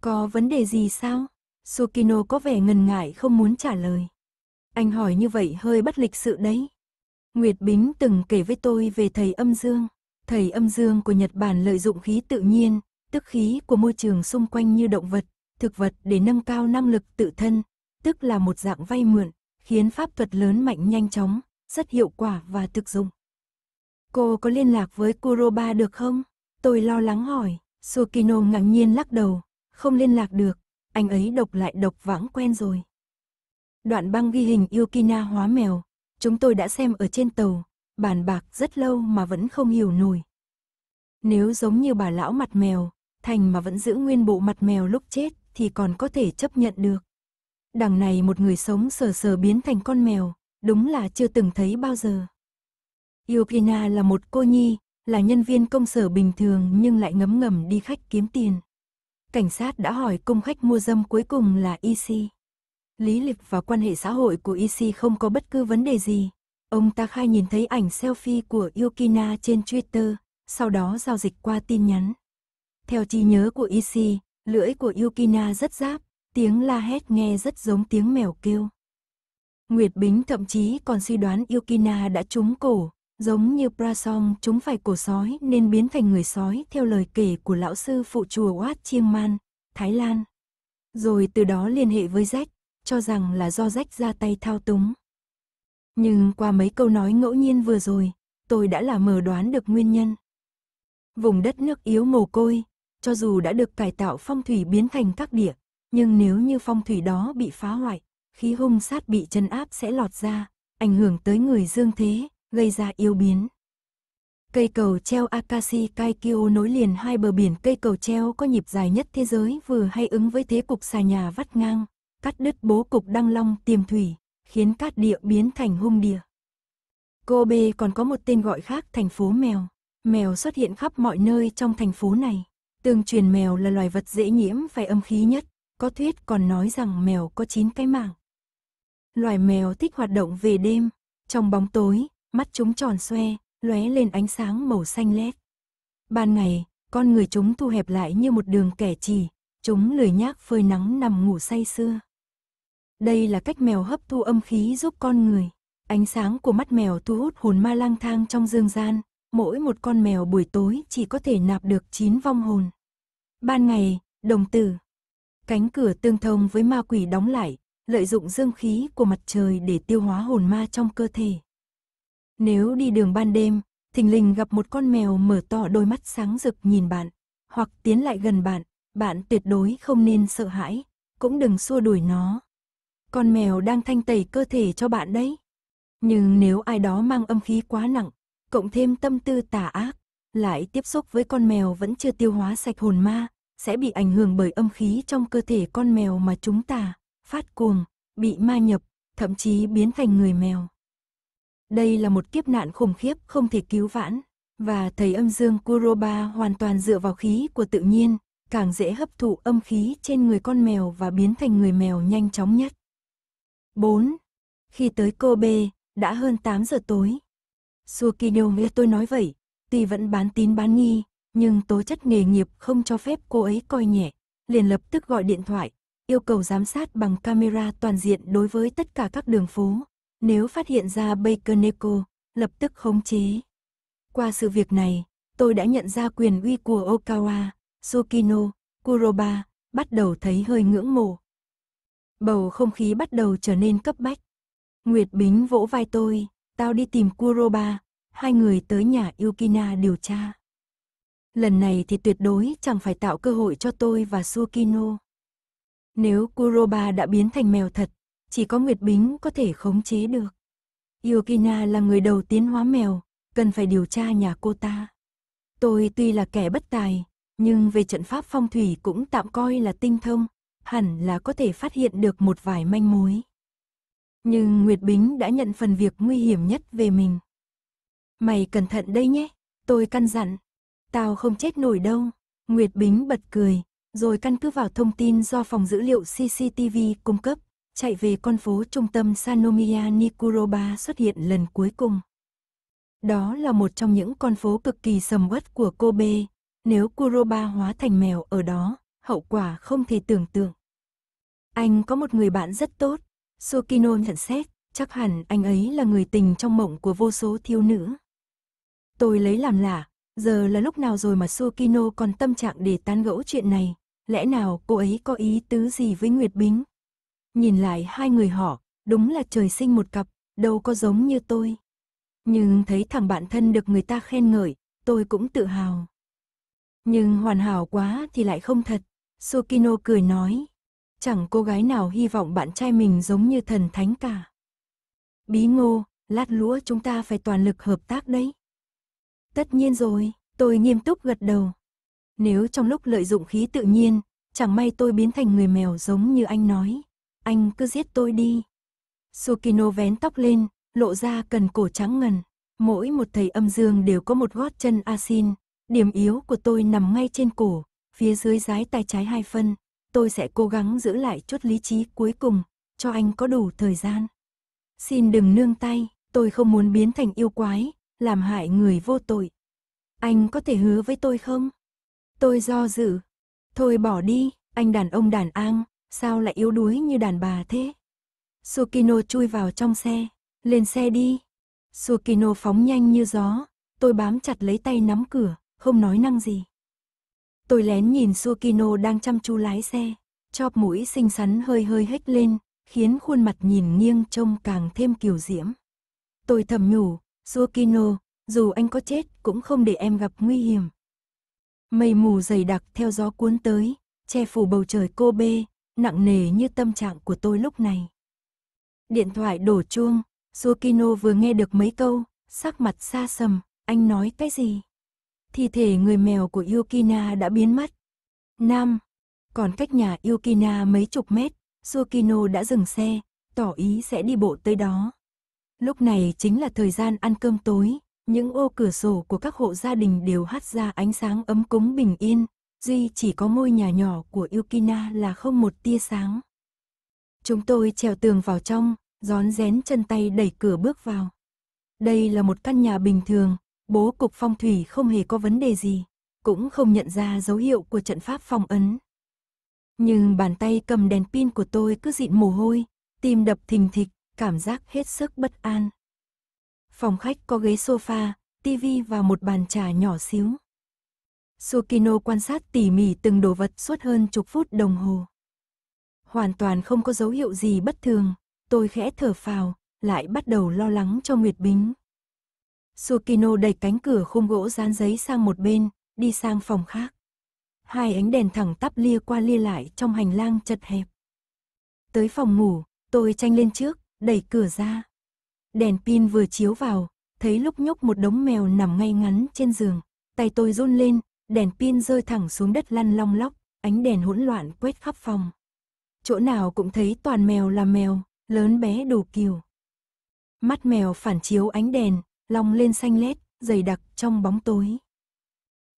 Có vấn đề gì sao? Sukino có vẻ ngần ngại không muốn trả lời. Anh hỏi như vậy hơi bất lịch sự đấy. Nguyệt Bính từng kể với tôi về thầy âm dương. Thầy âm dương của Nhật Bản lợi dụng khí tự nhiên, tức khí của môi trường xung quanh như động vật, thực vật để nâng cao năng lực tự thân, tức là một dạng vay mượn, khiến pháp thuật lớn mạnh nhanh chóng, rất hiệu quả và thực dụng. Cô có liên lạc với Kuroba được không? Tôi lo lắng hỏi, Sukino ngạc nhiên lắc đầu, không liên lạc được, anh ấy độc lại độc vãng quen rồi. Đoạn băng ghi hình Yukina hóa mèo, chúng tôi đã xem ở trên tàu, bàn bạc rất lâu mà vẫn không hiểu nổi. Nếu giống như bà lão mặt mèo, thành mà vẫn giữ nguyên bộ mặt mèo lúc chết thì còn có thể chấp nhận được. Đằng này một người sống sờ sờ biến thành con mèo, đúng là chưa từng thấy bao giờ. Yukina là một cô nhi, là nhân viên công sở bình thường nhưng lại ngấm ngầm đi khách kiếm tiền cảnh sát đã hỏi cung khách mua dâm cuối cùng là EC. Lý lịch và quan hệ xã hội của EC không có bất cứ vấn đề gì. Ông ta khai nhìn thấy ảnh selfie của Yukina trên Twitter, sau đó giao dịch qua tin nhắn. Theo trí nhớ của EC, lưỡi của Yukina rất giáp, tiếng la hét nghe rất giống tiếng mèo kêu. Nguyệt Bính thậm chí còn suy đoán Yukina đã trúng cổ, Giống như Prasong chúng phải cổ sói nên biến thành người sói theo lời kể của lão sư phụ chùa Wat Chiang Man, Thái Lan. Rồi từ đó liên hệ với Jack, cho rằng là do Jack ra tay thao túng. Nhưng qua mấy câu nói ngẫu nhiên vừa rồi, tôi đã là mờ đoán được nguyên nhân. Vùng đất nước yếu mồ côi, cho dù đã được cải tạo phong thủy biến thành các địa, nhưng nếu như phong thủy đó bị phá hoại, khí hung sát bị chân áp sẽ lọt ra, ảnh hưởng tới người dương thế, gây ra yếu biến. Cây cầu treo Akashi Kaikyo nối liền hai bờ biển cây cầu treo có nhịp dài nhất thế giới vừa hay ứng với thế cục xà nhà vắt ngang, cắt đứt bố cục đăng long tiềm thủy, khiến cát địa biến thành hung địa. Kobe còn có một tên gọi khác thành phố mèo. Mèo xuất hiện khắp mọi nơi trong thành phố này. Tương truyền mèo là loài vật dễ nhiễm phải âm khí nhất, có thuyết còn nói rằng mèo có 9 cái mạng. Loài mèo thích hoạt động về đêm, trong bóng tối, mắt chúng tròn xoe, lóe lên ánh sáng màu xanh lét. Ban ngày, con người chúng thu hẹp lại như một đường kẻ chỉ, chúng lười nhác phơi nắng nằm ngủ say sưa. Đây là cách mèo hấp thu âm khí giúp con người. Ánh sáng của mắt mèo thu hút hồn ma lang thang trong dương gian, mỗi một con mèo buổi tối chỉ có thể nạp được 9 vong hồn. Ban ngày, đồng tử. Cánh cửa tương thông với ma quỷ đóng lại, lợi dụng dương khí của mặt trời để tiêu hóa hồn ma trong cơ thể. Nếu đi đường ban đêm, thình lình gặp một con mèo mở to đôi mắt sáng rực nhìn bạn, hoặc tiến lại gần bạn, bạn tuyệt đối không nên sợ hãi, cũng đừng xua đuổi nó. Con mèo đang thanh tẩy cơ thể cho bạn đấy. Nhưng nếu ai đó mang âm khí quá nặng, cộng thêm tâm tư tà ác, lại tiếp xúc với con mèo vẫn chưa tiêu hóa sạch hồn ma, sẽ bị ảnh hưởng bởi âm khí trong cơ thể con mèo mà chúng ta phát cuồng, bị ma nhập, thậm chí biến thành người mèo. Đây là một kiếp nạn khủng khiếp không thể cứu vãn, và thầy âm dương Kuroba hoàn toàn dựa vào khí của tự nhiên, càng dễ hấp thụ âm khí trên người con mèo và biến thành người mèo nhanh chóng nhất. 4. Khi tới Kobe, đã hơn 8 giờ tối. Sukido nghe tôi nói vậy, tuy vẫn bán tín bán nghi, nhưng tố chất nghề nghiệp không cho phép cô ấy coi nhẹ, liền lập tức gọi điện thoại, yêu cầu giám sát bằng camera toàn diện đối với tất cả các đường phố, nếu phát hiện ra Baker Neko, lập tức khống chế. Qua sự việc này, tôi đã nhận ra quyền uy của Okawa, Sukino, Kuroba, bắt đầu thấy hơi ngưỡng mộ. Bầu không khí bắt đầu trở nên cấp bách. Nguyệt Bính vỗ vai tôi, tao đi tìm Kuroba, hai người tới nhà Yukina điều tra. Lần này thì tuyệt đối chẳng phải tạo cơ hội cho tôi và Sukino. Nếu Kuroba đã biến thành mèo thật, chỉ có Nguyệt Bính có thể khống chế được. Yukina là người đầu tiến hóa mèo, cần phải điều tra nhà cô ta. Tôi tuy là kẻ bất tài, nhưng về trận pháp phong thủy cũng tạm coi là tinh thông, hẳn là có thể phát hiện được một vài manh mối. Nhưng Nguyệt Bính đã nhận phần việc nguy hiểm nhất về mình. Mày cẩn thận đây nhé, tôi căn dặn. Tao không chết nổi đâu. Nguyệt Bính bật cười, rồi căn cứ vào thông tin do phòng dữ liệu CCTV cung cấp chạy về con phố trung tâm Sanomiya Nikuroba xuất hiện lần cuối cùng. Đó là một trong những con phố cực kỳ sầm uất của Kobe, nếu Kuroba hóa thành mèo ở đó, hậu quả không thể tưởng tượng. Anh có một người bạn rất tốt, Sokino nhận xét, chắc hẳn anh ấy là người tình trong mộng của vô số thiếu nữ. Tôi lấy làm lạ, giờ là lúc nào rồi mà Sokino còn tâm trạng để tán gẫu chuyện này, lẽ nào cô ấy có ý tứ gì với Nguyệt Bính? nhìn lại hai người họ, đúng là trời sinh một cặp, đâu có giống như tôi. Nhưng thấy thằng bạn thân được người ta khen ngợi, tôi cũng tự hào. Nhưng hoàn hảo quá thì lại không thật, Sukino cười nói. Chẳng cô gái nào hy vọng bạn trai mình giống như thần thánh cả. Bí ngô, lát lúa chúng ta phải toàn lực hợp tác đấy. Tất nhiên rồi, tôi nghiêm túc gật đầu. Nếu trong lúc lợi dụng khí tự nhiên, chẳng may tôi biến thành người mèo giống như anh nói, anh cứ giết tôi đi. Sukino vén tóc lên, lộ ra cần cổ trắng ngần. Mỗi một thầy âm dương đều có một gót chân asin. Điểm yếu của tôi nằm ngay trên cổ, phía dưới rái tay trái hai phân. Tôi sẽ cố gắng giữ lại chút lý trí cuối cùng, cho anh có đủ thời gian. Xin đừng nương tay, tôi không muốn biến thành yêu quái, làm hại người vô tội. Anh có thể hứa với tôi không? Tôi do dự. Thôi bỏ đi, anh đàn ông đàn an, sao lại yếu đuối như đàn bà thế? Sukino chui vào trong xe, lên xe đi. Sukino phóng nhanh như gió, tôi bám chặt lấy tay nắm cửa, không nói năng gì. Tôi lén nhìn Sukino đang chăm chú lái xe, chóp mũi xinh xắn hơi hơi hếch lên, khiến khuôn mặt nhìn nghiêng trông càng thêm kiều diễm. Tôi thầm nhủ, Sukino, dù anh có chết cũng không để em gặp nguy hiểm. Mây mù dày đặc theo gió cuốn tới, che phủ bầu trời cô bê, nặng nề như tâm trạng của tôi lúc này. Điện thoại đổ chuông, Sukino vừa nghe được mấy câu, sắc mặt xa sầm, anh nói cái gì? Thi thể người mèo của Yukina đã biến mất. Nam, còn cách nhà Yukina mấy chục mét, Sukino đã dừng xe, tỏ ý sẽ đi bộ tới đó. Lúc này chính là thời gian ăn cơm tối, những ô cửa sổ của các hộ gia đình đều hắt ra ánh sáng ấm cúng bình yên, duy chỉ có ngôi nhà nhỏ của Yukina là không một tia sáng. Chúng tôi trèo tường vào trong, rón rén chân tay đẩy cửa bước vào. Đây là một căn nhà bình thường, bố cục phong thủy không hề có vấn đề gì, cũng không nhận ra dấu hiệu của trận pháp phong ấn. Nhưng bàn tay cầm đèn pin của tôi cứ dịn mồ hôi, tim đập thình thịch, cảm giác hết sức bất an. Phòng khách có ghế sofa, tivi và một bàn trà nhỏ xíu. Sukino quan sát tỉ mỉ từng đồ vật suốt hơn chục phút đồng hồ. Hoàn toàn không có dấu hiệu gì bất thường, tôi khẽ thở phào, lại bắt đầu lo lắng cho Nguyệt Bính. Sukino đẩy cánh cửa khung gỗ dán giấy sang một bên, đi sang phòng khác. Hai ánh đèn thẳng tắp lia qua lia lại trong hành lang chật hẹp. Tới phòng ngủ, tôi tranh lên trước, đẩy cửa ra. Đèn pin vừa chiếu vào, thấy lúc nhúc một đống mèo nằm ngay ngắn trên giường, tay tôi run lên, Đèn pin rơi thẳng xuống đất lăn long lóc, ánh đèn hỗn loạn quét khắp phòng. Chỗ nào cũng thấy toàn mèo là mèo, lớn bé đủ kiều. Mắt mèo phản chiếu ánh đèn, long lên xanh lét, dày đặc trong bóng tối.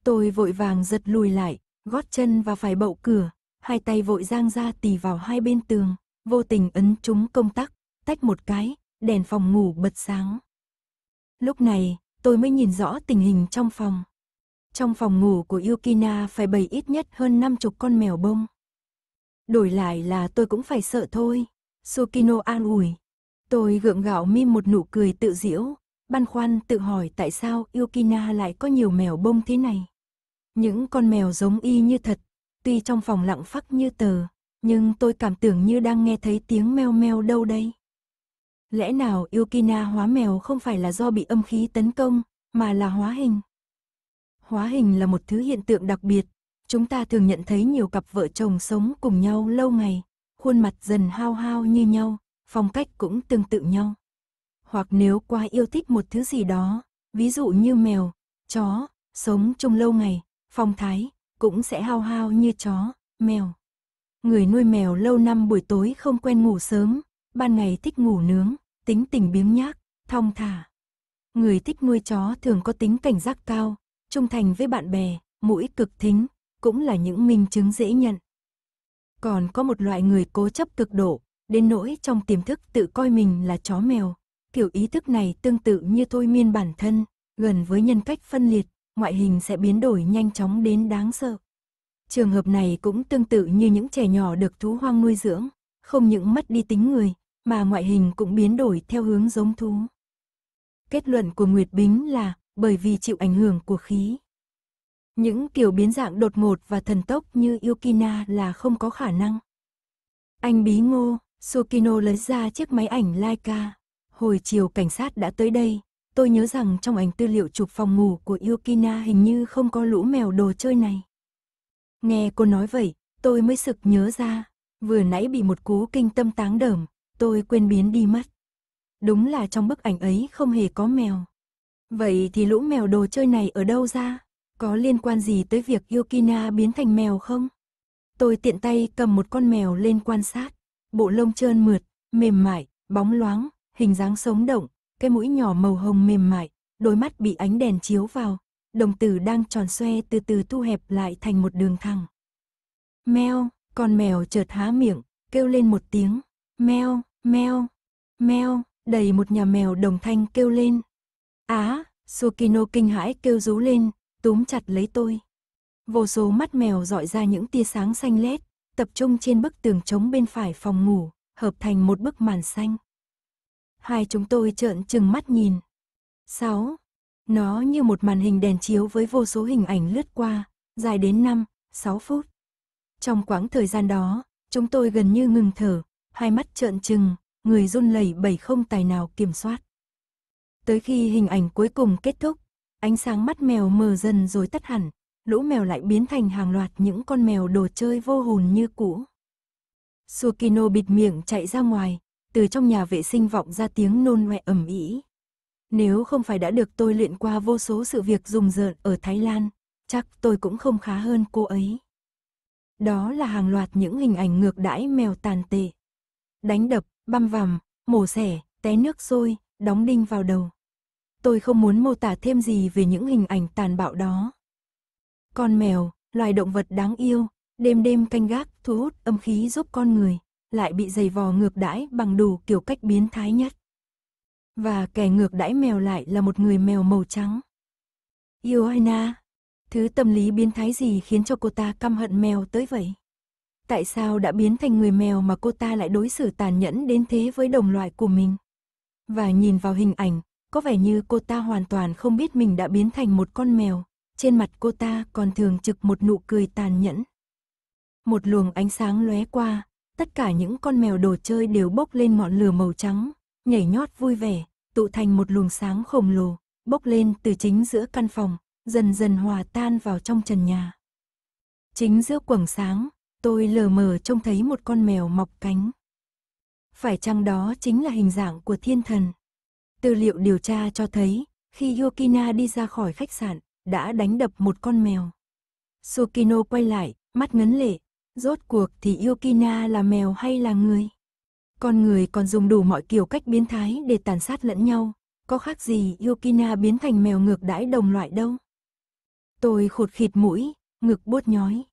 Tôi vội vàng giật lùi lại, gót chân và phải bậu cửa, hai tay vội giang ra tì vào hai bên tường, vô tình ấn chúng công tắc, tách một cái, đèn phòng ngủ bật sáng. Lúc này, tôi mới nhìn rõ tình hình trong phòng. Trong phòng ngủ của Yukina phải bày ít nhất hơn 50 con mèo bông. Đổi lại là tôi cũng phải sợ thôi. Sukino an ủi. Tôi gượng gạo mi một nụ cười tự diễu, băn khoăn tự hỏi tại sao Yukina lại có nhiều mèo bông thế này. Những con mèo giống y như thật, tuy trong phòng lặng phắc như tờ, nhưng tôi cảm tưởng như đang nghe thấy tiếng meo meo đâu đây. Lẽ nào Yukina hóa mèo không phải là do bị âm khí tấn công, mà là hóa hình? Hóa hình là một thứ hiện tượng đặc biệt. Chúng ta thường nhận thấy nhiều cặp vợ chồng sống cùng nhau lâu ngày, khuôn mặt dần hao hao như nhau, phong cách cũng tương tự nhau. Hoặc nếu quá yêu thích một thứ gì đó, ví dụ như mèo, chó, sống chung lâu ngày, phong thái cũng sẽ hao hao như chó, mèo. Người nuôi mèo lâu năm buổi tối không quen ngủ sớm, ban ngày thích ngủ nướng, tính tình biếng nhác, thong thả. Người thích nuôi chó thường có tính cảnh giác cao, trung thành với bạn bè, mũi cực thính, cũng là những minh chứng dễ nhận. Còn có một loại người cố chấp cực độ, đến nỗi trong tiềm thức tự coi mình là chó mèo. Kiểu ý thức này tương tự như thôi miên bản thân, gần với nhân cách phân liệt, ngoại hình sẽ biến đổi nhanh chóng đến đáng sợ. Trường hợp này cũng tương tự như những trẻ nhỏ được thú hoang nuôi dưỡng, không những mất đi tính người, mà ngoại hình cũng biến đổi theo hướng giống thú. Kết luận của Nguyệt Bính là bởi vì chịu ảnh hưởng của khí. Những kiểu biến dạng đột ngột và thần tốc như Yukina là không có khả năng. Anh bí ngô, Sukino lấy ra chiếc máy ảnh Leica. Hồi chiều cảnh sát đã tới đây, tôi nhớ rằng trong ảnh tư liệu chụp phòng ngủ của Yukina hình như không có lũ mèo đồ chơi này. Nghe cô nói vậy, tôi mới sực nhớ ra, vừa nãy bị một cú kinh tâm táng đờm, tôi quên biến đi mất. Đúng là trong bức ảnh ấy không hề có mèo. Vậy thì lũ mèo đồ chơi này ở đâu ra? Có liên quan gì tới việc Yukina biến thành mèo không? Tôi tiện tay cầm một con mèo lên quan sát. Bộ lông trơn mượt, mềm mại, bóng loáng, hình dáng sống động, cái mũi nhỏ màu hồng mềm mại, đôi mắt bị ánh đèn chiếu vào. Đồng tử đang tròn xoe từ từ thu hẹp lại thành một đường thẳng. Mèo, con mèo chợt há miệng, kêu lên một tiếng. Mèo, mèo, mèo, đầy một nhà mèo đồng thanh kêu lên. Á, Sukino kinh hãi kêu rú lên, túm chặt lấy tôi. Vô số mắt mèo dọi ra những tia sáng xanh lét, tập trung trên bức tường trống bên phải phòng ngủ, hợp thành một bức màn xanh. Hai chúng tôi trợn trừng mắt nhìn. Sáu, Nó như một màn hình đèn chiếu với vô số hình ảnh lướt qua, dài đến 5, 6 phút. Trong quãng thời gian đó, chúng tôi gần như ngừng thở, hai mắt trợn trừng, người run lẩy bẩy không tài nào kiểm soát. Tới khi hình ảnh cuối cùng kết thúc, ánh sáng mắt mèo mờ dần rồi tắt hẳn, lũ mèo lại biến thành hàng loạt những con mèo đồ chơi vô hồn như cũ. Sukino bịt miệng chạy ra ngoài, từ trong nhà vệ sinh vọng ra tiếng nôn ngoẹ ẩm ý. Nếu không phải đã được tôi luyện qua vô số sự việc rùng rợn ở Thái Lan, chắc tôi cũng không khá hơn cô ấy. Đó là hàng loạt những hình ảnh ngược đãi mèo tàn tệ. Đánh đập, băm vằm, mổ xẻ, té nước sôi, đóng đinh vào đầu. Tôi không muốn mô tả thêm gì về những hình ảnh tàn bạo đó. Con mèo, loài động vật đáng yêu, đêm đêm canh gác thu hút âm khí giúp con người, lại bị giày vò ngược đãi bằng đủ kiểu cách biến thái nhất. Và kẻ ngược đãi mèo lại là một người mèo màu trắng. Ioana, thứ tâm lý biến thái gì khiến cho cô ta căm hận mèo tới vậy? Tại sao đã biến thành người mèo mà cô ta lại đối xử tàn nhẫn đến thế với đồng loại của mình? Và nhìn vào hình ảnh, có vẻ như cô ta hoàn toàn không biết mình đã biến thành một con mèo, trên mặt cô ta còn thường trực một nụ cười tàn nhẫn. Một luồng ánh sáng lóe qua, tất cả những con mèo đồ chơi đều bốc lên ngọn lửa màu trắng, nhảy nhót vui vẻ, tụ thành một luồng sáng khổng lồ, bốc lên từ chính giữa căn phòng, dần dần hòa tan vào trong trần nhà. Chính giữa quầng sáng, tôi lờ mờ trông thấy một con mèo mọc cánh. Phải chăng đó chính là hình dạng của thiên thần? Tư liệu điều tra cho thấy, khi Yukina đi ra khỏi khách sạn, đã đánh đập một con mèo. Sukino quay lại, mắt ngấn lệ, rốt cuộc thì Yukina là mèo hay là người? Con người còn dùng đủ mọi kiểu cách biến thái để tàn sát lẫn nhau, có khác gì Yukina biến thành mèo ngược đãi đồng loại đâu? Tôi khụt khịt mũi, ngực buốt nhói.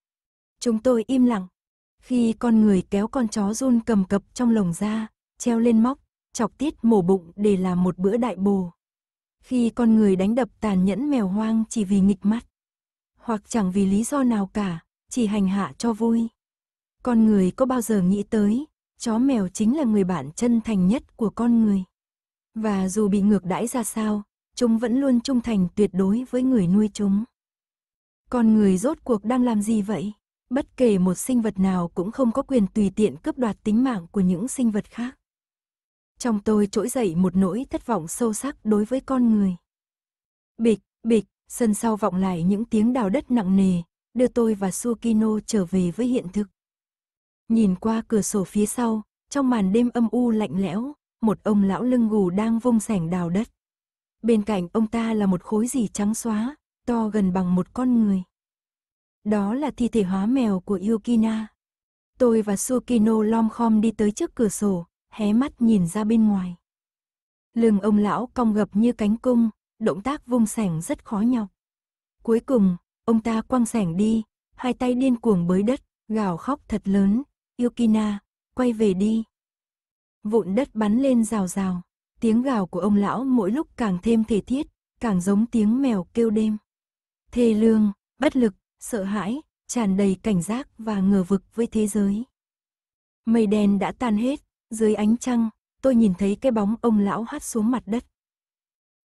Chúng tôi im lặng. Khi con người kéo con chó run cầm cập trong lồng ra, treo lên móc, chọc tiết mổ bụng để làm một bữa đại bồ. Khi con người đánh đập tàn nhẫn mèo hoang chỉ vì nghịch mắt, hoặc chẳng vì lý do nào cả, chỉ hành hạ cho vui. Con người có bao giờ nghĩ tới, chó mèo chính là người bạn chân thành nhất của con người. Và dù bị ngược đãi ra sao, chúng vẫn luôn trung thành tuyệt đối với người nuôi chúng. Con người rốt cuộc đang làm gì vậy? Bất kể một sinh vật nào cũng không có quyền tùy tiện cướp đoạt tính mạng của những sinh vật khác trong tôi trỗi dậy một nỗi thất vọng sâu sắc đối với con người. Bịch, bịch, sân sau vọng lại những tiếng đào đất nặng nề, đưa tôi và Sukino trở về với hiện thực. Nhìn qua cửa sổ phía sau, trong màn đêm âm u lạnh lẽo, một ông lão lưng gù đang vung sẻng đào đất. Bên cạnh ông ta là một khối gì trắng xóa, to gần bằng một con người. Đó là thi thể hóa mèo của Yukina. Tôi và Sukino lom khom đi tới trước cửa sổ, hé mắt nhìn ra bên ngoài. Lưng ông lão cong gập như cánh cung, động tác vung sẻng rất khó nhọc. Cuối cùng, ông ta quăng sẻng đi, hai tay điên cuồng bới đất, gào khóc thật lớn, Yukina, quay về đi. Vụn đất bắn lên rào rào, tiếng gào của ông lão mỗi lúc càng thêm thể thiết, càng giống tiếng mèo kêu đêm. Thê lương, bất lực, sợ hãi, tràn đầy cảnh giác và ngờ vực với thế giới. Mây đen đã tan hết, dưới ánh trăng, tôi nhìn thấy cái bóng ông lão hoắt xuống mặt đất.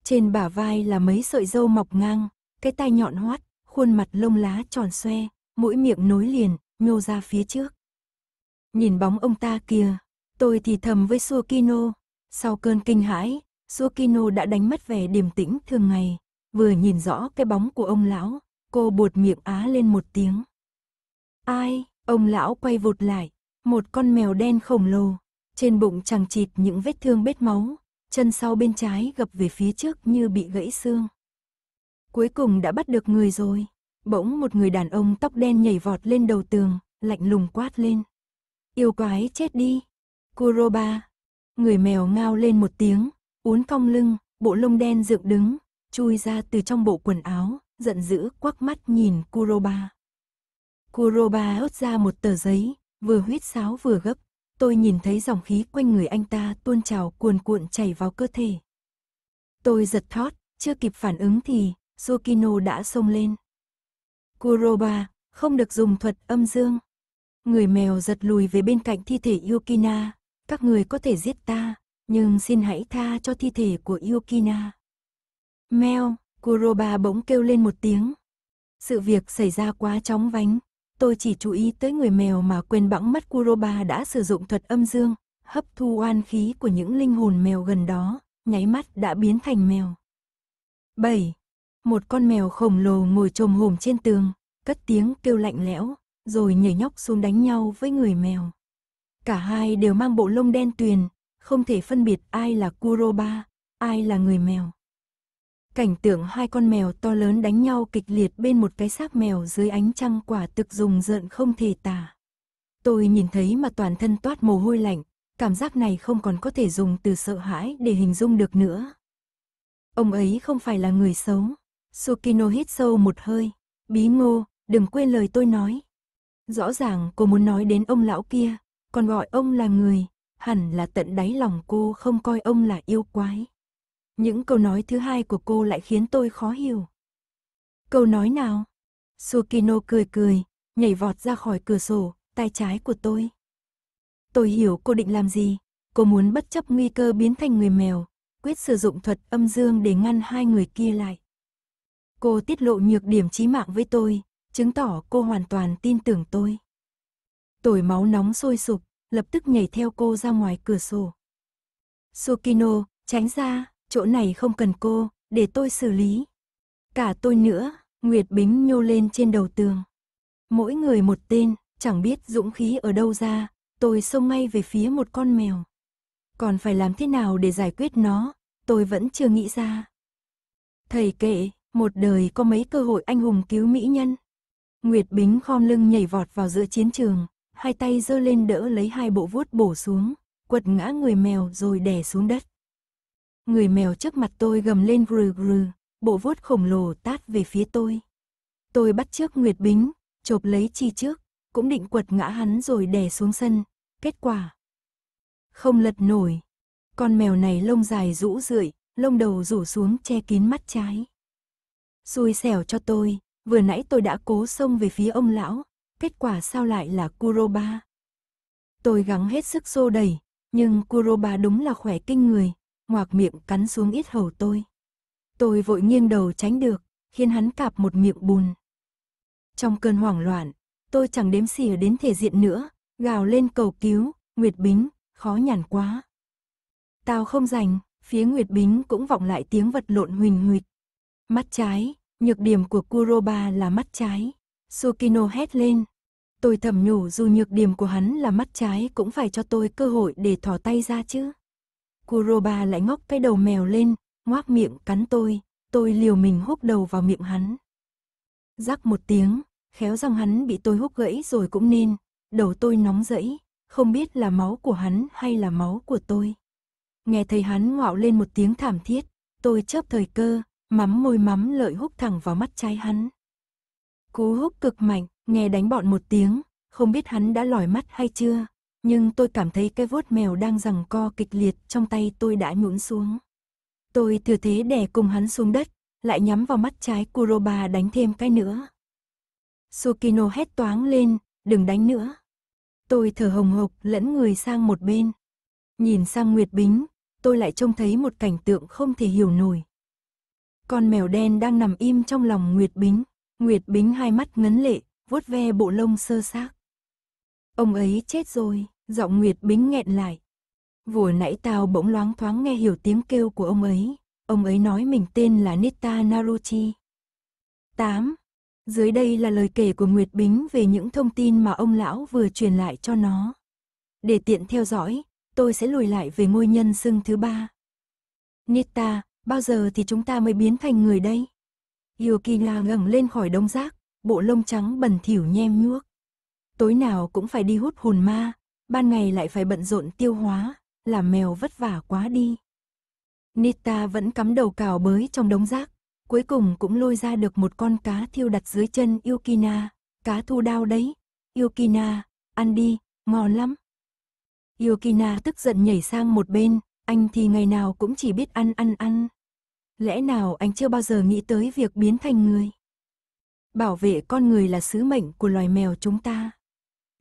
Trên bả vai là mấy sợi râu mọc ngang, cái tai nhọn hoắt, khuôn mặt lông lá tròn xoe, mũi miệng nối liền, nhô ra phía trước. Nhìn bóng ông ta kìa, tôi thì thầm với Suokino. Sau cơn kinh hãi, Suokino đã đánh mất vẻ điềm tĩnh thường ngày. Vừa nhìn rõ cái bóng của ông lão, cô buột miệng á lên một tiếng. Ai, ông lão quay vụt lại, một con mèo đen khổng lồ, trên bụng chằng chịt những vết thương bết máu, chân sau bên trái gập về phía trước như bị gãy xương. Cuối cùng đã bắt được người rồi. Bỗng một người đàn ông tóc đen nhảy vọt lên đầu tường, lạnh lùng quát lên. Yêu quái chết đi. Kuroba. Người mèo ngao lên một tiếng, uốn cong lưng, bộ lông đen dựng đứng, chui ra từ trong bộ quần áo, giận dữ quắc mắt nhìn Kuroba. Kuroba hớt ra một tờ giấy, vừa huyết sáo vừa gấp Tôi nhìn thấy dòng khí quanh người anh ta tuôn trào cuồn cuộn chảy vào cơ thể. Tôi giật thót, chưa kịp phản ứng thì, Sukino đã xông lên. Kuroba, không được dùng thuật âm dương. Người mèo giật lùi về bên cạnh thi thể Yukina, các người có thể giết ta, nhưng xin hãy tha cho thi thể của Yukina. Mèo, Kuroba bỗng kêu lên một tiếng. Sự việc xảy ra quá chóng vánh, tôi chỉ chú ý tới người mèo mà quên bẵng mất Kuroba đã sử dụng thuật âm dương, hấp thu oan khí của những linh hồn mèo gần đó, nháy mắt đã biến thành mèo. 7. Một con mèo khổng lồ ngồi trồm hổm trên tường, cất tiếng kêu lạnh lẽo, rồi nhảy nhóc xuống đánh nhau với người mèo. Cả hai đều mang bộ lông đen tuyền, không thể phân biệt ai là Kuroba, ai là người mèo. Cảnh tượng hai con mèo to lớn đánh nhau kịch liệt bên một cái xác mèo dưới ánh trăng quả thực dùng rợn không thể tả. Tôi nhìn thấy mà toàn thân toát mồ hôi lạnh, cảm giác này không còn có thể dùng từ sợ hãi để hình dung được nữa. Ông ấy không phải là người xấu. Sukino hít sâu một hơi. Bí ngô, đừng quên lời tôi nói. Rõ ràng cô muốn nói đến ông lão kia, còn gọi ông là người, hẳn là tận đáy lòng cô không coi ông là yêu quái. Những câu nói thứ hai của cô lại khiến tôi khó hiểu. Câu nói nào? Sukino cười cười, nhảy vọt ra khỏi cửa sổ, tay trái của tôi. Tôi hiểu cô định làm gì. Cô muốn bất chấp nguy cơ biến thành người mèo, quyết sử dụng thuật âm dương để ngăn hai người kia lại. Cô tiết lộ nhược điểm chí mạng với tôi, chứng tỏ cô hoàn toàn tin tưởng tôi. Tổi máu nóng sôi sục, lập tức nhảy theo cô ra ngoài cửa sổ. Sukino, tránh ra, chỗ này không cần cô, để tôi xử lý. Cả tôi nữa, Nguyệt Bính nhô lên trên đầu tường. Mỗi người một tên, chẳng biết dũng khí ở đâu ra, tôi xông ngay về phía một con mèo. Còn phải làm thế nào để giải quyết nó, tôi vẫn chưa nghĩ ra. Thầy kệ, một đời có mấy cơ hội anh hùng cứu mỹ nhân. Nguyệt Bính khom lưng nhảy vọt vào giữa chiến trường, hai tay giơ lên đỡ lấy hai bộ vuốt bổ xuống, quật ngã người mèo rồi đè xuống đất người mèo trước mặt tôi gầm lên grừ grừ, bộ vuốt khổng lồ tát về phía tôi. Tôi bắt trước Nguyệt Bính, chộp lấy chi trước, cũng định quật ngã hắn rồi đè xuống sân, kết quả. Không lật nổi, con mèo này lông dài rũ rượi, lông đầu rủ xuống che kín mắt trái. Xui xẻo cho tôi, vừa nãy tôi đã cố xông về phía ông lão, kết quả sao lại là Kuroba. Tôi gắng hết sức xô đẩy, nhưng Kuroba đúng là khỏe kinh người, ngoạc miệng cắn xuống ít hầu tôi. Tôi vội nghiêng đầu tránh được, khiến hắn cạp một miệng bùn. Trong cơn hoảng loạn, tôi chẳng đếm xỉa đến thể diện nữa, gào lên cầu cứu, Nguyệt Bính, khó nhằn quá. Tao không rành, phía Nguyệt Bính cũng vọng lại tiếng vật lộn huỳnh huỵch. Mắt trái, nhược điểm của Kuroba là mắt trái. Sukino hét lên. Tôi thầm nhủ dù nhược điểm của hắn là mắt trái cũng phải cho tôi cơ hội để thỏ tay ra chứ. Kuroba lại ngóc cái đầu mèo lên, ngoác miệng cắn tôi, tôi liều mình húc đầu vào miệng hắn. Rắc một tiếng, khéo rằng hắn bị tôi húc gãy rồi cũng nên, đầu tôi nóng rẫy, không biết là máu của hắn hay là máu của tôi. Nghe thấy hắn ngạo lên một tiếng thảm thiết, tôi chớp thời cơ, mắm môi mắm lợi húc thẳng vào mắt trái hắn. Cú húc cực mạnh, nghe đánh bọn một tiếng, không biết hắn đã lòi mắt hay chưa, nhưng tôi cảm thấy cái vuốt mèo đang giằng co kịch liệt trong tay tôi đã nhũn xuống. Tôi thừa thế đè cùng hắn xuống đất, lại nhắm vào mắt trái Kuroba đánh thêm cái nữa. Sukino hét toáng lên, đừng đánh nữa. Tôi thở hồng hộc lẫn người sang một bên. Nhìn sang Nguyệt Bính, tôi lại trông thấy một cảnh tượng không thể hiểu nổi. Con mèo đen đang nằm im trong lòng Nguyệt Bính. Nguyệt Bính hai mắt ngấn lệ, vuốt ve bộ lông sơ xác. Ông ấy chết rồi, giọng Nguyệt Bính nghẹn lại. Vừa nãy tao bỗng loáng thoáng nghe hiểu tiếng kêu của ông ấy. Ông ấy nói mình tên là Nita Naruchi. 8. Dưới đây là lời kể của Nguyệt Bính về những thông tin mà ông lão vừa truyền lại cho nó. Để tiện theo dõi, tôi sẽ lùi lại về ngôi nhân xưng thứ ba. Nita, bao giờ thì chúng ta mới biến thành người đây? Yukina ngẩng lên khỏi đông rác, bộ lông trắng bẩn thỉu nhem nhuốc tối nào cũng phải đi hút hồn ma, ban ngày lại phải bận rộn tiêu hóa, làm mèo vất vả quá đi. Nita vẫn cắm đầu cào bới trong đống rác, cuối cùng cũng lôi ra được một con cá thiêu đặt dưới chân Yukina, cá thu đao đấy, Yukina, ăn đi, ngon lắm. Yukina tức giận nhảy sang một bên, anh thì ngày nào cũng chỉ biết ăn ăn ăn. Lẽ nào anh chưa bao giờ nghĩ tới việc biến thành người? Bảo vệ con người là sứ mệnh của loài mèo chúng ta.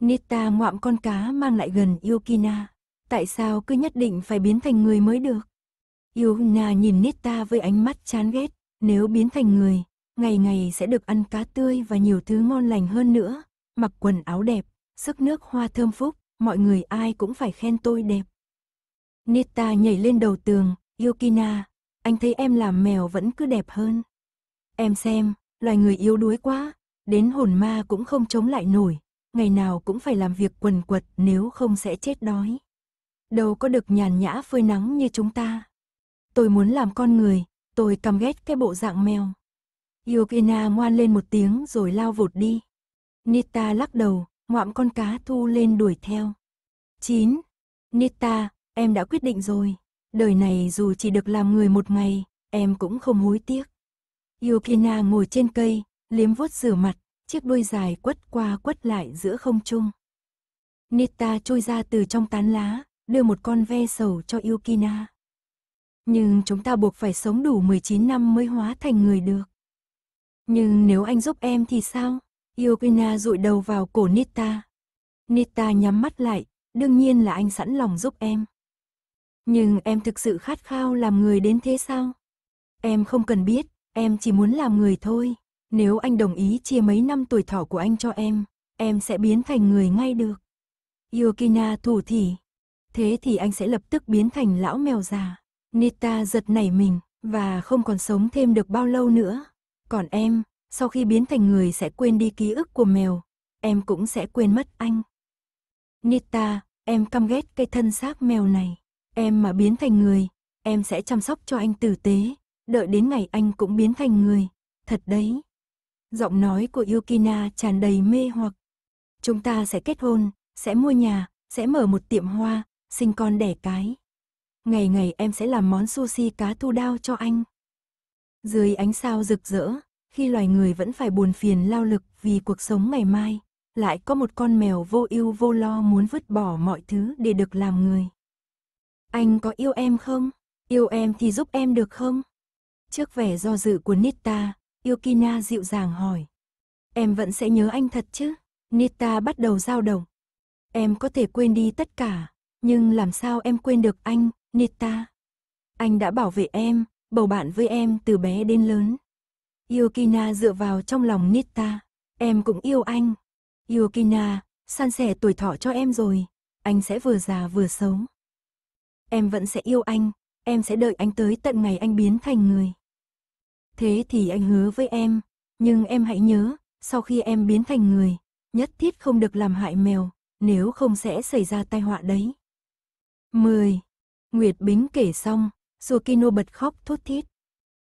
Nita ngoạm con cá mang lại gần Yukina. Tại sao cứ nhất định phải biến thành người mới được? Yukina nhìn Nita với ánh mắt chán ghét. Nếu biến thành người, ngày ngày sẽ được ăn cá tươi và nhiều thứ ngon lành hơn nữa. Mặc quần áo đẹp, sức nước hoa thơm phúc, mọi người ai cũng phải khen tôi đẹp. Nita nhảy lên đầu tường, Yukina, anh thấy em làm mèo vẫn cứ đẹp hơn. Em xem, loài người yếu đuối quá, đến hồn ma cũng không chống lại nổi, ngày nào cũng phải làm việc quần quật nếu không sẽ chết đói. Đâu có được nhàn nhã phơi nắng như chúng ta. Tôi muốn làm con người, tôi căm ghét cái bộ dạng mèo. Yokina ngoan lên một tiếng rồi lao vụt đi. Nita lắc đầu, ngoạm con cá thu lên đuổi theo. 9. Nita, em đã quyết định rồi. Đời này dù chỉ được làm người một ngày, em cũng không hối tiếc. Yukina ngồi trên cây, liếm vuốt rửa mặt, chiếc đuôi dài quất qua quất lại giữa không trung. Nita trôi ra từ trong tán lá, đưa một con ve sầu cho Yukina. Nhưng chúng ta buộc phải sống đủ 19 năm mới hóa thành người được. Nhưng nếu anh giúp em thì sao? Yukina rụi đầu vào cổ Nita. Nita nhắm mắt lại, đương nhiên là anh sẵn lòng giúp em. Nhưng em thực sự khát khao làm người đến thế sao? Em không cần biết, em chỉ muốn làm người thôi. Nếu anh đồng ý chia mấy năm tuổi thọ của anh cho em, em sẽ biến thành người ngay được. Yokina thủ thỉ. Thế thì anh sẽ lập tức biến thành lão mèo già. Nita giật nảy mình, và không còn sống thêm được bao lâu nữa. Còn em, sau khi biến thành người sẽ quên đi ký ức của mèo, em cũng sẽ quên mất anh. Nita, em căm ghét cái thân xác mèo này. Em mà biến thành người, em sẽ chăm sóc cho anh tử tế, đợi đến ngày anh cũng biến thành người. Thật đấy. Giọng nói của Yukina tràn đầy mê hoặc. Chúng ta sẽ kết hôn, sẽ mua nhà, sẽ mở một tiệm hoa, sinh con đẻ cái. Ngày ngày em sẽ làm món sushi cá thu đao cho anh. Dưới ánh sao rực rỡ, khi loài người vẫn phải buồn phiền lao lực vì cuộc sống ngày mai, lại có một con mèo vô ưu vô lo muốn vứt bỏ mọi thứ để được làm người. Anh có yêu em không? Yêu em thì giúp em được không? Trước vẻ do dự của Nita, Yukina dịu dàng hỏi. Em vẫn sẽ nhớ anh thật chứ? Nita bắt đầu dao động. Em có thể quên đi tất cả, nhưng làm sao em quên được anh, Nita? Anh đã bảo vệ em, bầu bạn với em từ bé đến lớn. Yukina dựa vào trong lòng Nita. Em cũng yêu anh. Yukina, san sẻ tuổi thọ cho em rồi. Anh sẽ vừa già vừa xấu. Em vẫn sẽ yêu anh, em sẽ đợi anh tới tận ngày anh biến thành người thế thì anh hứa với em, nhưng em hãy nhớ, sau khi em biến thành người, nhất thiết không được làm hại mèo, nếu không sẽ xảy ra tai họa đấy. 10. Nguyệt Bính kể xong, Kino bật khóc thút thít.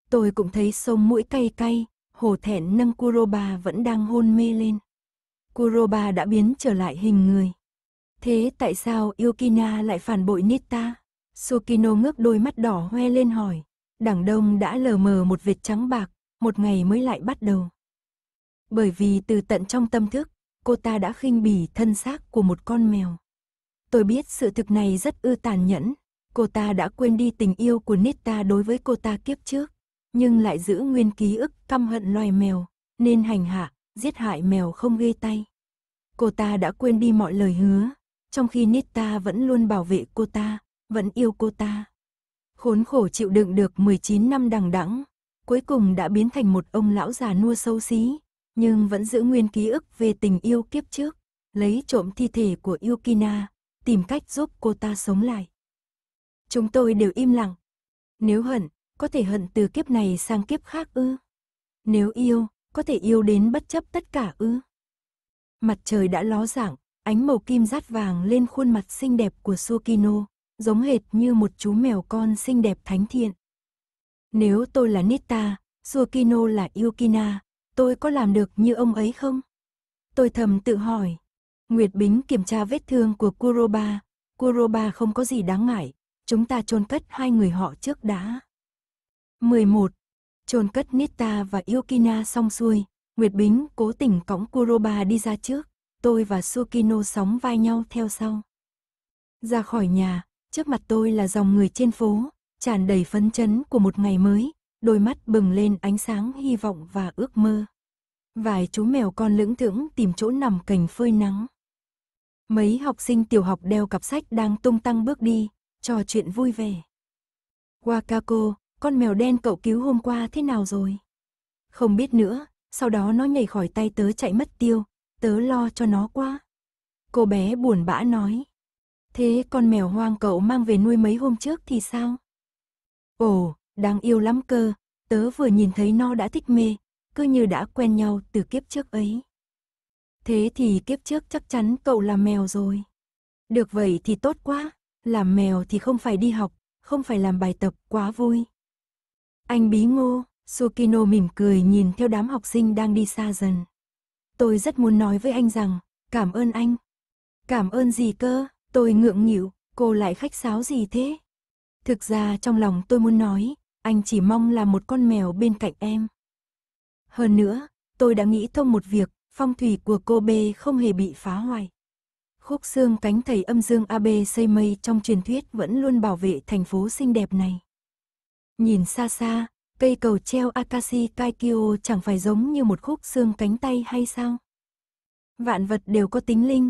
Tôi cũng thấy sông mũi cay cay, hồ thẹn nâng Kuroba vẫn đang hôn mê lên. Kuroba đã biến trở lại hình người. Thế tại sao Yukina lại phản bội Nita? Sukino ngước đôi mắt đỏ hoe lên hỏi. Đảng đông đã lờ mờ một vệt trắng bạc, một ngày mới lại bắt đầu. Bởi vì từ tận trong tâm thức, cô ta đã khinh bỉ thân xác của một con mèo. Tôi biết sự thực này rất ư tàn nhẫn, cô ta đã quên đi tình yêu của Nita đối với cô ta kiếp trước, nhưng lại giữ nguyên ký ức căm hận loài mèo, nên hành hạ, giết hại mèo không ghê tay. Cô ta đã quên đi mọi lời hứa, trong khi Nita vẫn luôn bảo vệ cô ta, vẫn yêu cô ta khốn khổ chịu đựng được 19 năm đằng đẵng, cuối cùng đã biến thành một ông lão già nua xấu xí, nhưng vẫn giữ nguyên ký ức về tình yêu kiếp trước, lấy trộm thi thể của Yukina, tìm cách giúp cô ta sống lại. Chúng tôi đều im lặng. Nếu hận, có thể hận từ kiếp này sang kiếp khác ư? Nếu yêu, có thể yêu đến bất chấp tất cả ư? Mặt trời đã ló dạng, ánh màu kim rát vàng lên khuôn mặt xinh đẹp của Sukino, giống hệt như một chú mèo con xinh đẹp thánh thiện. Nếu tôi là Nita, Sukino là Yukina, tôi có làm được như ông ấy không? Tôi thầm tự hỏi. Nguyệt Bính kiểm tra vết thương của Kuroba. Kuroba không có gì đáng ngại, chúng ta chôn cất hai người họ trước đã. 11. Chôn cất Nita và Yukina xong xuôi, Nguyệt Bính cố tình cõng Kuroba đi ra trước, tôi và Sukino sóng vai nhau theo sau. Ra khỏi nhà, Trước mặt tôi là dòng người trên phố, tràn đầy phấn chấn của một ngày mới, đôi mắt bừng lên ánh sáng hy vọng và ước mơ. Vài chú mèo con lững thững tìm chỗ nằm cành phơi nắng. Mấy học sinh tiểu học đeo cặp sách đang tung tăng bước đi, trò chuyện vui vẻ. Wakako, con mèo đen cậu cứu hôm qua thế nào rồi? Không biết nữa, sau đó nó nhảy khỏi tay tớ chạy mất tiêu, tớ lo cho nó quá. Cô bé buồn bã nói. Thế con mèo hoang cậu mang về nuôi mấy hôm trước thì sao? Ồ, đang yêu lắm cơ, tớ vừa nhìn thấy nó đã thích mê, cứ như đã quen nhau từ kiếp trước ấy. Thế thì kiếp trước chắc chắn cậu là mèo rồi. Được vậy thì tốt quá, làm mèo thì không phải đi học, không phải làm bài tập quá vui. Anh bí ngô, Sukino mỉm cười nhìn theo đám học sinh đang đi xa dần. Tôi rất muốn nói với anh rằng, cảm ơn anh. Cảm ơn gì cơ? Tôi ngượng nghịu, cô lại khách sáo gì thế? Thực ra trong lòng tôi muốn nói, anh chỉ mong là một con mèo bên cạnh em. Hơn nữa, tôi đã nghĩ thông một việc, phong thủy của cô B không hề bị phá hoại. Khúc xương cánh thầy âm dương AB xây mây trong truyền thuyết vẫn luôn bảo vệ thành phố xinh đẹp này. Nhìn xa xa, cây cầu treo Akashi Kaikyo chẳng phải giống như một khúc xương cánh tay hay sao? Vạn vật đều có tính linh,